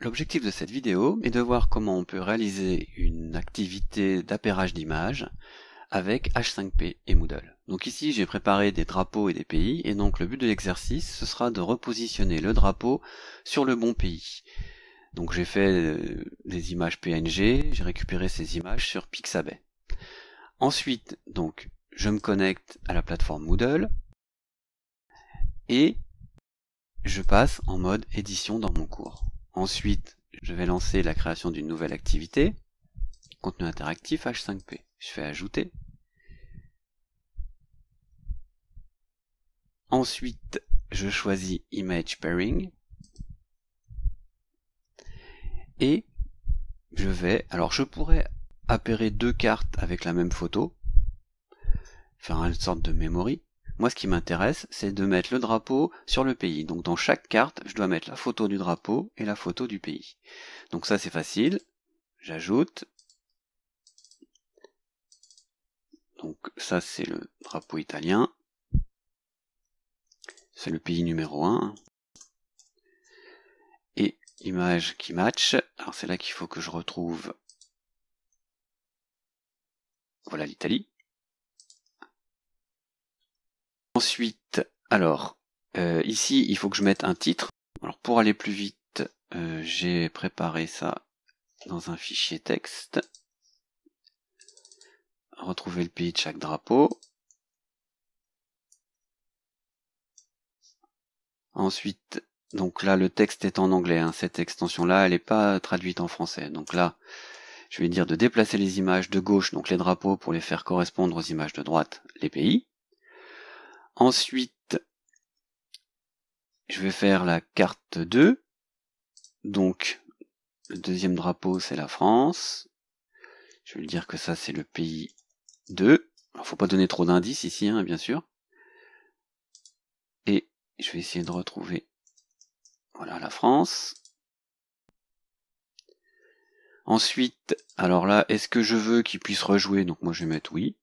L'objectif de cette vidéo est de voir comment on peut réaliser une activité d'appairage d'images avec H5P et Moodle. Donc ici j'ai préparé des drapeaux et des pays et donc le but de l'exercice ce sera de repositionner le drapeau sur le bon pays. Donc j'ai fait euh, des images PNG, j'ai récupéré ces images sur Pixabay. Ensuite donc je me connecte à la plateforme Moodle et je passe en mode édition dans mon cours. Ensuite, je vais lancer la création d'une nouvelle activité, contenu interactif H5P. Je fais ajouter. Ensuite, je choisis Image Pairing. Et je vais, alors je pourrais appairer deux cartes avec la même photo, faire une sorte de memory. Moi, ce qui m'intéresse, c'est de mettre le drapeau sur le pays. Donc, dans chaque carte, je dois mettre la photo du drapeau et la photo du pays. Donc, ça, c'est facile. J'ajoute. Donc, ça, c'est le drapeau italien. C'est le pays numéro 1. Et image qui match. Alors, c'est là qu'il faut que je retrouve. Voilà l'Italie. Ensuite, alors, euh, ici, il faut que je mette un titre. Alors, pour aller plus vite, euh, j'ai préparé ça dans un fichier texte. Retrouver le pays de chaque drapeau. Ensuite, donc là, le texte est en anglais. Hein. Cette extension-là, elle n'est pas traduite en français. Donc là, je vais dire de déplacer les images de gauche, donc les drapeaux, pour les faire correspondre aux images de droite, les pays. Ensuite, je vais faire la carte 2. Donc, le deuxième drapeau, c'est la France. Je vais dire que ça, c'est le pays 2. ne faut pas donner trop d'indices ici, hein, bien sûr. Et je vais essayer de retrouver, voilà, la France. Ensuite, alors là, est-ce que je veux qu'il puisse rejouer Donc moi, je vais mettre oui.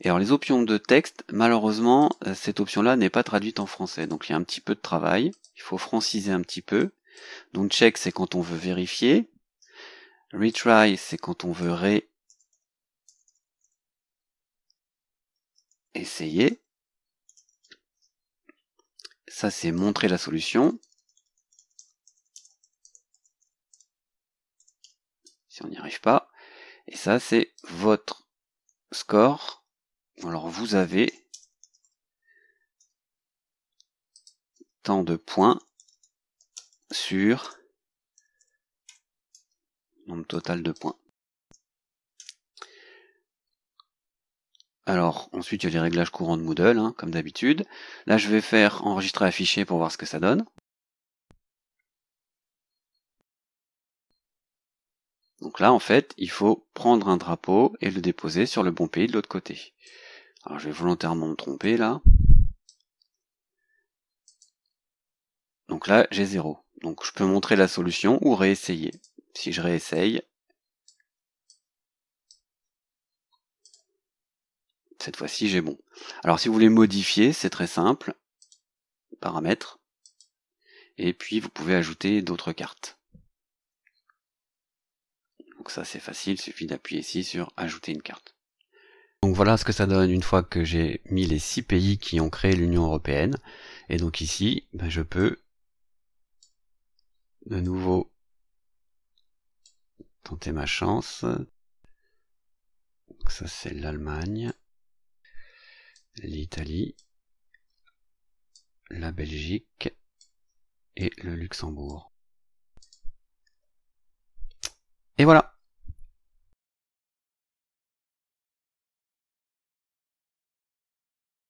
Et alors les options de texte, malheureusement, euh, cette option-là n'est pas traduite en français. Donc il y a un petit peu de travail. Il faut franciser un petit peu. Donc check, c'est quand on veut vérifier. Retry, c'est quand on veut réessayer. Ça, c'est montrer la solution. Si on n'y arrive pas. Et ça, c'est votre score alors vous avez tant de points sur nombre total de points. Alors ensuite il y a les réglages courants de Moodle, hein, comme d'habitude. Là je vais faire enregistrer affiché pour voir ce que ça donne. Donc là en fait il faut prendre un drapeau et le déposer sur le bon pays de l'autre côté. Alors je vais volontairement me tromper là. Donc là, j'ai zéro. Donc je peux montrer la solution ou réessayer. Si je réessaye, cette fois-ci, j'ai bon. Alors si vous voulez modifier, c'est très simple. Paramètres. Et puis vous pouvez ajouter d'autres cartes. Donc ça c'est facile, il suffit d'appuyer ici sur ajouter une carte. Donc voilà ce que ça donne une fois que j'ai mis les six pays qui ont créé l'Union Européenne. Et donc ici, ben je peux de nouveau tenter ma chance. ça c'est l'Allemagne, l'Italie, la Belgique et le Luxembourg. Et voilà